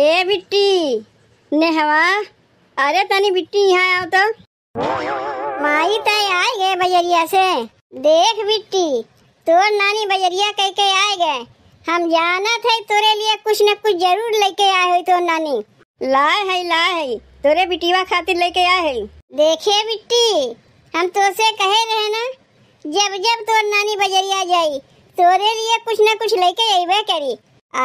ए बिट्टी नेहवा अरे तनी बिट्टी यहाँ आओ तो माई तय तो आए गए बजरिया से देख बिट्टी तोर नानी बजरिया कह के आए गए हम जाना थे तोरे लिए कुछ न कुछ जरूर लेके आए हुई तो नानी लाए है लाए है तोरे बिटिया खातिर लेके आए है देखे बिट्टी हम तो से कहे रहे ना जब जब तोर नानी बजरिया जाई तोरे लिए कुछ न कुछ लेके अबे करी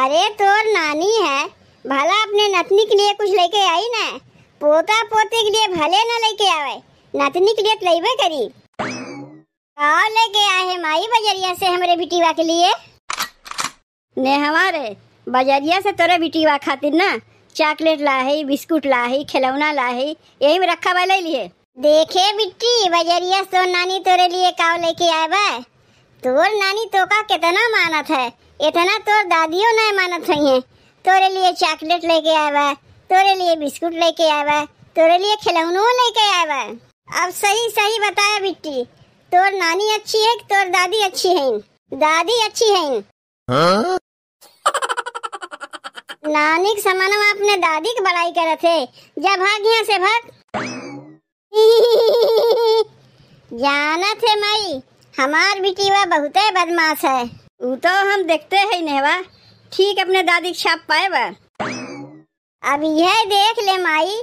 अरे तोर नानी है भला अपने नतनी के लिए कुछ लेके आई ना पोता पोते के लिए भले ना लेके आवे नतनी के लिए तो लेबे करी का लेके आए है माई बजरिया से हमारे बिटिया के लिए ने हमारे बजरिया से तोरे बिटिया खातिर ना चॉकलेट लाही बिस्कुट लाही खिलौना लाही यही में रखा वाले लिए देखे बिट्टी बजरिया तो नानी तोरे लिए काव लेके आए बा तोर नानी तो का कितना मानत है इतना तोर दादियों ने मानत है तोरे लिए चॉकलेट लेके आया हुआ है तोरे लिए बिस्कुट लेके आया हुआ है तोरे लिए खिलौनो लेके आया हुआ है अब सही सही बताया बिट्टी तोर नानी अच्छी है तोर दादी अच्छी है दादी अच्छी है हाँ? नानी के समान अपने दादी की बड़ाई करे थे जब भाग यहाँ से भाग जाना थे माई हमार बिटी वह बहुत बदमाश है वो तो हम देखते है नेवा ठीक अपने दादी के छाप पाए बा अब यह देख ले माई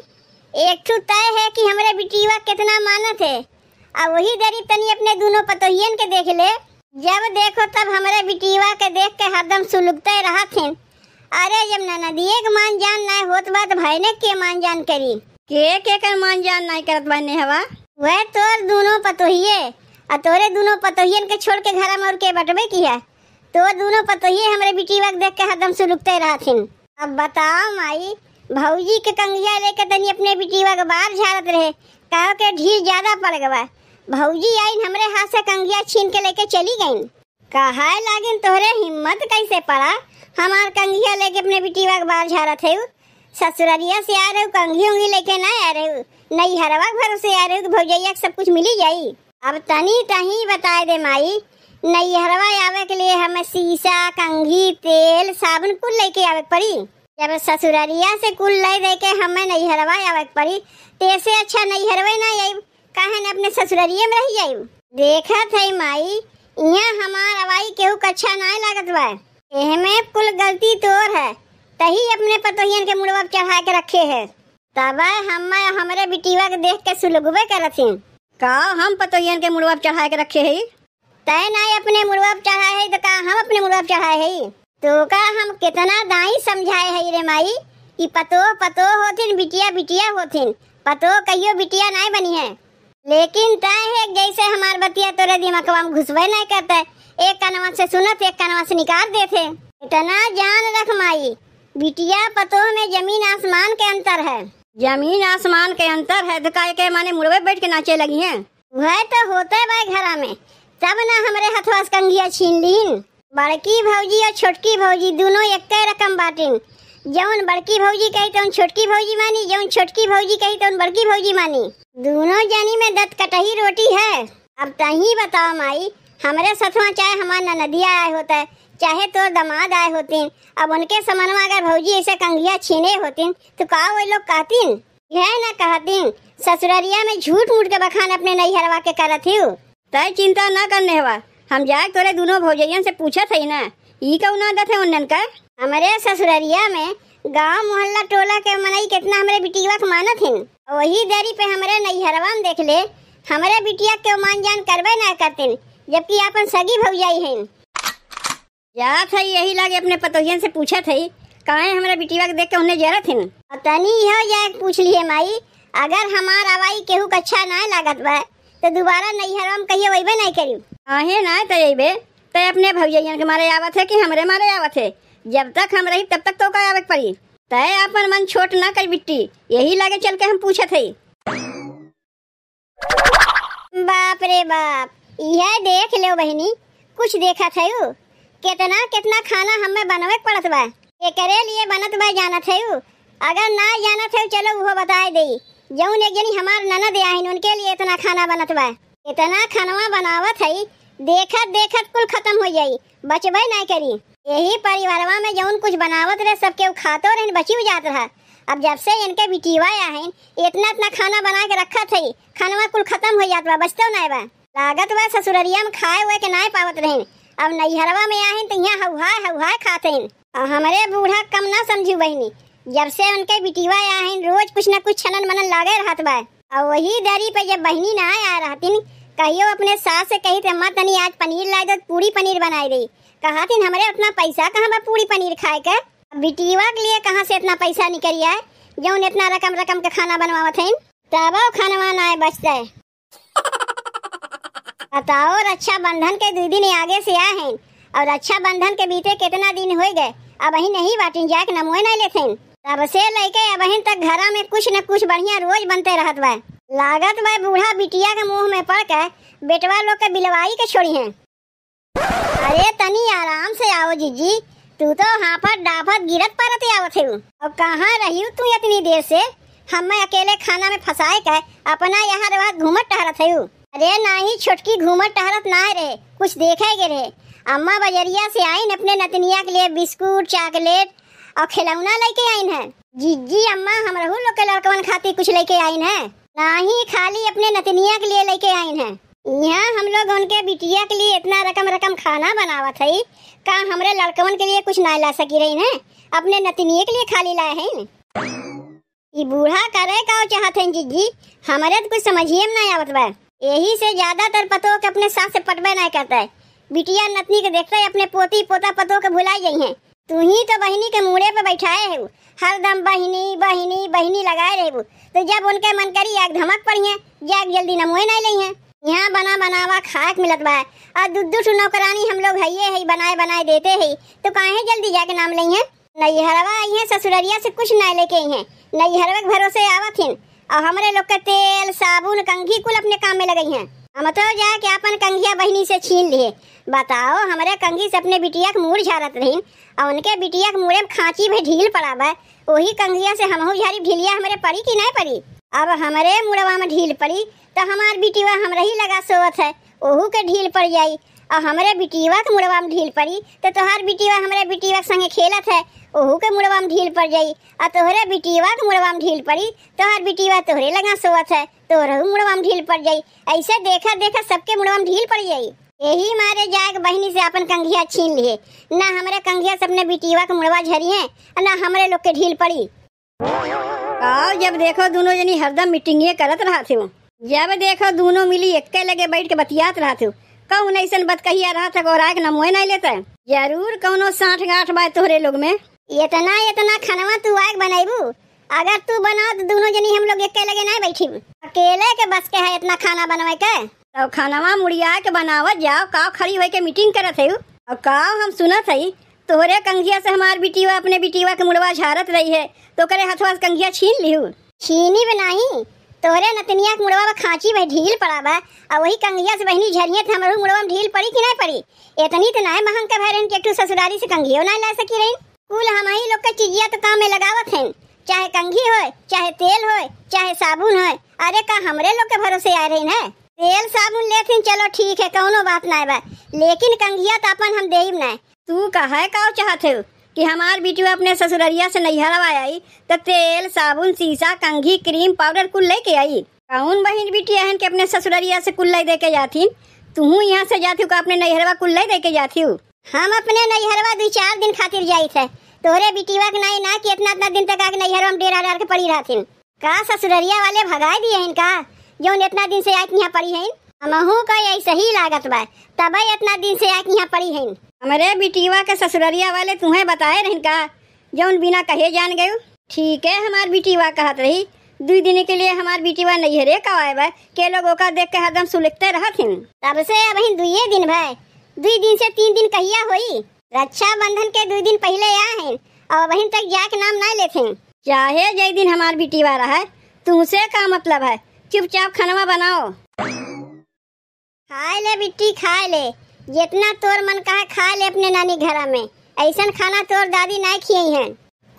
एक तो तय है कि हमारे बिटिवा कितना मानत है अब वही देरी तनी अपने दोनों पतोहियन के देख ले जब देखो तब हमारे बिटिवा के देख के हरदम सुलगते रहा थे अरे जब नाना दी एक मान जान ना होत बात तो भाई ने के मान जान करी के के कर मान जान ना करत बने हवा वह तोर दोनों पतोहिए और तोरे दोनों पतोहियन के छोड़ के घर में और के बटबे की है तो दोनों पतहिए हमारे बेटी वक्त देख के हरदम से रुकते रहथिन अब बताओ माई भाजी के कंगिया लेके तनी अपने बिटिया वक्त बाहर झाड़त रहे कहो के ढील ज्यादा पड़ गवा भाजी आई हमारे हाथ से कंगिया छीन के लेके चली गईन कहा लागिन तोहरे हिम्मत कैसे पड़ा हमार कंगिया लेके अपने बिटिया वक्त बाहर झारत है ससुररिया से आ रहे हो कंघी उंगी लेके ना आ रहे हो नहीं हरवा घर से आ रहे हो तो भौजैया सब कुछ मिली जाई अब तनी तही बताए दे माई नैहरवा आवे के लिए हमें शीशा कंघी तेल साबुन कुल लेके आवे पड़ी जब ससुररिया से कुल ले दे के हमें नैहरवा आवे पड़ी तेसे अच्छा नैहरवे ना आई काहे ने अपने ससुररिया में रही आई देखा है माई यहाँ हमार अवाई केहू कच्छा ना लागत बा एहमे कुल गलती तोर है तही अपने पतोहियन के मुड़वा चढ़ा के रखे है तब हम हमारे बिटिया के देख के सुलगुबे करत हैं का हम पतोहियन के मुड़वा चढ़ा के रखे है तय नहीं अपने मुर्बाब चढ़ा है तो का हम अपने मुर्बाब चढ़ा है तो का हम कितना दाई समझाए है रे माई ई पतो पतो होथिन बिटिया बिटिया होथिन पतो कहियो बिटिया नहीं बनी है लेकिन तय है जैसे हमार बतिया तोरे दिमागवा में घुसबे नहीं करते एक कनवा से सुनत एक कनवा से निकाल देते इतना जान रख माई बिटिया पतो में जमीन आसमान के अंतर है जमीन आसमान के अंतर है तो का के माने मुड़वे बैठ के नाचे लगी है वह तो होता है भाई घर में तब ना हमारे हथवा कंगिया छीन लीन बड़की भौजी और छोटकी भौजी दोनों एक रकम बाटिन जौन बड़की भौजी कही तो छोटकी भौजी मानी जौन छोटकी भौजी कही तो बड़की भौजी मानी दोनों जानी में दत कटही रोटी है अब तही बताओ माई हमारे सतवा चाहे हमारा ननदिया आए होता है चाहे तो दमाद आए होते अब उनके समान में अगर भौजी ऐसे कंगिया छीने होती तो का वो लोग कहती यह ना कहती ससुररिया में झूठ मूठ के बखान अपने नई हरवा के करती हूँ तय चिंता ना करने हवा हम जाए तोरे दोनों भौजैया से पूछा थे ना ये कौन आदत है उन्नन का हमारे ससुररिया में गांव मोहल्ला टोला के मनई कितना हमारे बिटिया के मानत हिन वही देरी पे हमारे नैहरवा में देख ले हमारे बिटिया के मान जान करवे ना करते जबकि अपन सगी भौजाई हैं याद है यही लागे अपने पतोहियन से पूछा थे कहे हमारे बिटिया के देख के उन्हें जरूरत है तनी यह पूछ लिए माई अगर हमारा भाई केहू अच्छा ना लागत बा तो दोबारा नहीं नैहर हम कहियो अइबे नहीं करी आहे हाँ, ना तो अइबे तो अपने भौजैया के मारे आवत है कि हमरे मारे आवत है जब तक हम रही तब तक तो का आवत पड़ी तय तो अपन मन छोट ना कर बिट्टी यही लगे चल के हम पूछे थे बाप रे बाप यह देख लो बहनी कुछ देखा था यू कितना कितना खाना हमें बनवे पड़त बा एकरे लिए बनत बा जाना था यू अगर ना जाना था चलो वो बताए दी जौन एक जनी हमार ननद आइन उनके लिए इतना खाना बनत बा इतना खानवा बनावत है देखत देखत कुल खत्म हो जाई बचबे ना करी यही परिवारवा में जौन कुछ बनावत रहे सबके खातो रहन बची जात रहा अब जब से इनके बिटिवा आइन इतना इतना खाना बना के रखत है खानवा कुल खत्म हो जात बा बचतो ना बा लागत बा ससुररिया में खाए हुए के ना पावत रहन अब नैहरवा में आइन तो यहाँ हवा हवा खाते हैं हमारे बूढ़ा कम ना समझू बहनी जब से उनके बिटिवा आया है रोज कुछ ना कुछ छलन मनन लागे रहत बा और वही दरी पे जब बहनी ना आया रहती कहियो अपने सास से कही थे मत तनी आज पनीर लाए दो पूरी पनीर बनाई दी कहा थी हमारे उतना पैसा कहाँ बा पूरी पनीर खाए के बिटिवा के लिए कहाँ से इतना पैसा निकल आए उन्हें इतना रकम रकम के खाना बनवा थे तब खाना वाना आए बचते बताओ रक्षा बंधन के दीदी ने आगे से आए हैं और रक्षा अच्छा बंधन के बीते कितना दिन हो गए अब अही नहीं बाटी जाए नमोए नहीं लेते तब से लेके अबहिन तक घर में कुछ न कुछ बढ़िया रोज बनते रहत बा लागत बा बूढ़ा बिटिया के मुंह में पड़ के बेटवा लोग के बिलवाई के छोड़ी है अरे तनी आराम से आओ जीजी तू तो हाफत डाफत गिरत पड़त आवत है और कहाँ रही तू इतनी देर से हम अकेले खाना में फसाए के अपना यहाँ रवा घूमट टहरत है अरे ना ही छोटकी घूमट टहरत ना रहे कुछ देखे गे रहे अम्मा बजरिया से आई अपने नतनिया के लिए बिस्कुट चॉकलेट और खिलौना लेके आइन है जी अम्मा हम रहू लोग के लड़कवन खाती कुछ लेके आइन है ना ही खाली अपने नतनिया के लिए लेके आइन है यहाँ हम लोग उनके बिटिया के लिए इतना रकम रकम खाना बनावा है का हमारे लड़कवन के लिए कुछ ना ला सकी रही है अपने नतनिये के लिए खाली लाए हैं ये बूढ़ा करे का चाहते हैं जी हमारे तो कुछ समझिए नहीं आवत बा यही से ज्यादातर पतो के अपने सास से पटवा नहीं करता है बिटिया नतनी के देखते अपने पोती पोता पतो के भुलाई गई है तू ही तो बहनी के मुड़े पे बैठाए है हर दम बहनी बहनी बहनी लगाए रहे तो जब उनके मन करी एक धमक पड़ी है जाग जल्दी नमोए नहीं ली है यहाँ बना बनावा खाक मिलत बा और दूध दूध नौकरानी हम लोग है ही बनाए बनाए देते है तो काहे जल्दी जाके नाम ली है नई हरवा आई है ससुररिया से कुछ ना लेके आई है नैहरवा के भरोसे आवा थी और हमारे लोग का तेल साबुन कंघी कुल अपने काम में लगे हैं मतलब तो के अपन कंघिया बहनी से छीन लिए बताओ हमारे कंघी से अपने बिटिया के मूड़ झारत रहीन और उनके बिटिया के मूड़े में खांची में ढील पड़ाबा वही कंघिया से हमहू झारी ढीलिया हमारे पड़ी कि नहीं पड़ी अब हमारे मुड़वा में ढील पड़ी तो हमार बिटिया हमरा ही लगा सोवत है ओहू के ढील पड़ जाई और हमारे बिटिवा के मुड़वा में ढील पड़ी तो तोहर बिटिवा हमारे बिटिवा के संगे खेलत है ओहू के मुड़वा में ढील पड़ जाई और तोहरे बिटिवा के मुड़वा में ढील पड़ी तोहर बिटिवा तोहरे लगा सोवत है तोहरहू मुड़वा में ढील पड़ जाई ऐसे देखा देखा सबके मुड़वा में ढील पड़ जाई यही मारे जाग बहनी से अपन कंघिया छीन लिए ना हमारे कंघिया सबने बिटिवा के मुड़वा है ना हमारे लोग के ढील पड़ी आओ जब देखो दोनों जनी हरदम मीटिंग करत रहा थे जब देखो दोनों मिली एक लगे बैठ के बतियात रहा थे कौन ऐसा बात कहिया रहा था गोरा के नमोए नहीं लेते जरूर कौनो साठ गांठ बाय तोरे लोग में इतना इतना खनवा तू आग बनाबू अगर तू बना तो दोनों जनी हम लोग एक लगे नहीं बैठी अकेले के बस के है इतना खाना बनवा के तो खानवा मुड़िया के बनाव जाओ का खड़ी होके मीटिंग करे थे और का हम सुना थे तोहरे कंघिया से हमार बिटिवा अपने बिटिवा के मुड़वा झारत रही है तो करे हथवा कंघिया छीन लिहू छीनी बनाई तोरे नतनिया के मुड़वा खांची में ढील पड़ा बा और वही कंगिया से बहनी झरिए थे हमरो मुड़वा में ढील पड़ी कि नहीं पड़ी इतनी तो ना महंग का भरन के ससुरारी से कंगियो ना ला सकी रही कुल हमारी लोग के चीजिया तो काम में लगावत हैं चाहे कंघी होए चाहे तेल होए चाहे साबुन होए अरे का हमरे लोग के भरोसे आ रही है तेल साबुन लेथिन चलो ठीक है कौनो बात ना बा लेकिन कंघिया तो अपन हम देम ना तू कहे का चाहत हो कि हमार बिटुआ अपने ससुररिया से नैहरवा आई तो तेल साबुन शीशा कंघी क्रीम पाउडर कुल लेके आई कौन बहन बिटिया हन के अपने ससुररिया से कुल दे के जाती तुहू यहाँ से जाती का अपने नैहरवा कुल दे के जाती हूँ हम अपने नैहरवा दो चार दिन खातिर जाये थे तोरे बिटिया के नाई ना कि इतना इतना दिन तक आके नैहरवा में डेरा डाल के पड़ी रहथिन का ससुररिया वाले भगाए दिए इनका जो इतना दिन से आके यहाँ पड़ी है महू का यही सही लागत बा तब इतना दिन से आके यहाँ पड़ी है हमारे बिटिया के ससुररिया वाले तुम्हें बताए रहन का जौन बिना कहे जान गयो ठीक है हमार बिटिया कहत रही दो दिन के लिए हमार बिटिया नहीं रे कवाए भाई के लोग ओका देख के हरदम सुलगते रहत तब से अब दुए दिन भाई दो दिन से तीन दिन कहिया रक्षा बंधन के दो दिन पहले यहाँ है और बहन तक जा के नाम ना लेते चाहे जय दिन हमार बिटिवा रहा तुमसे का मतलब है चुपचाप खनवा बनाओ खाए ले बिट्टी खाए ले जितना तोर मन का है खा ले अपने नानी घर में ऐसा खाना तोर दादी नहीं खियई है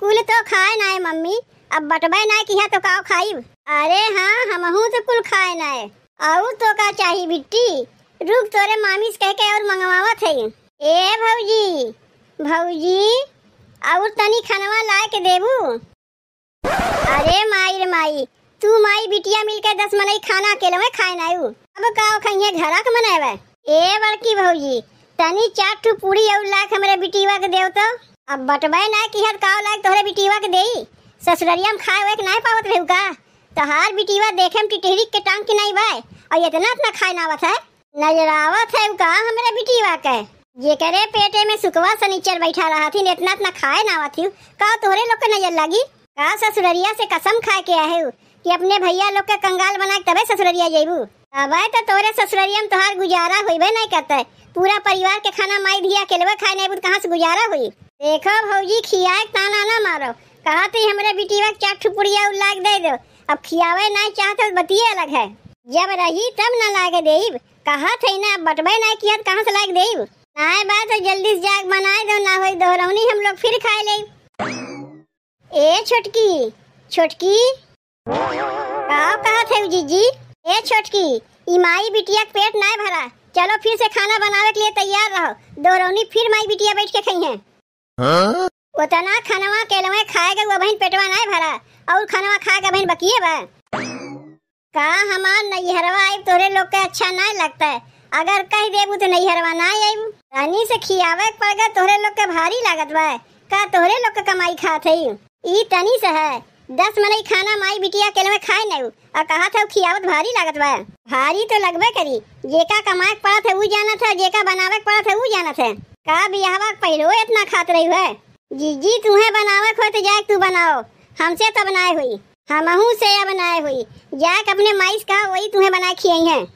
कुल तो खाए ना है मम्मी अब बटबे ना कि हाँ तो काओ खाई अरे हाँ हमहू तो कुल खाए ना है और तो का चाहिए बिट्टी रुक तोरे मामी से कह के और मंगवावत है ए भौजी भौजी और तनी खनवा ला के देबू अरे माई रे माई तू माई बिटिया मिलके दस मनई खाना अकेले में खाए ना अब का खाइए घर के मनाए ए बड़की भौजी तनी चार ठू पूरी और लाख हमरे बिटिया के देव तो अब बटबे ना कि हर काव लाख तोरे बिटिया के देई ससुररिया में खाए हुए ना पावत रहू का तहार तो बिटिया देखे में टिटहरी के टांग की नहीं भाई और इतना अपना खाए ना आवत है नजर आवत है का हमरे बिटिया के ये करे पेटे में सुखवा सनीचर बैठा रहा थी इतना इतना खाए ना आवत थी का तोरे लोग के नजर लगी का ससुररिया से कसम खाए के आए कि अपने भैया लोग के कंगाल बना के तबे ससुररिया जेबू अबे तो तोरे ससुररिया में तोहार गुजारा हुई बे नहीं करते पूरा परिवार के खाना माई दिया केलवे खाए नहीं बुत कहाँ से गुजारा हुई देखो भौजी खियाए ताना ना मारो कहा थी तो हमारे बेटी वक्त चार ठुपुड़िया उल्लाग दे दो अब खियावे नहीं चाहते तो बतिया बतिये अलग है जब रही तब ना लागे देव कहा थे ना अब बटबे नहीं किया तो कहाँ से लाग देव ना बात तो जल्दी से जाग बनाए दो ना हो दोहरौनी हम लोग फिर खाए ले ए छोटकी छोटकी कहा थे जीजी जी ए छोटकी ई माई बिटिया के पेट ना भरा चलो फिर से खाना बनावे के लिए तैयार रहो दो रोनी फिर माई बिटिया बैठ के खाई है हाँ? उतना खानवा केलवा खाएगा वो बहन पेटवा ना भरा और खानवा के बहन बकिए बा का हमार नैहरवा आई तोरे लोग के अच्छा ना लगता है अगर कह देबू तो नैहरवा ना आई रानी से खियावे पड़गा तोरे लोग के भारी लागत बा का तोरे लोग के कमाई खात है ई तनी से है दस मनई खाना माई बिटिया के में खाए नहीं और कहा था खियावत भारी लागत बा भारी तो लगबे करी जेका कमाए पड़ा था वो जाना था जेका बनावे पड़ा था वो जाना था का बियाहवा पहलो इतना खात रही है जी जी तुम्हें बनावे हो तो जाए तू बनाओ हमसे तो बनाए हुई हम से बनाए हुई जाए अपने माइस का वही तुम्हें बनाए खियाई है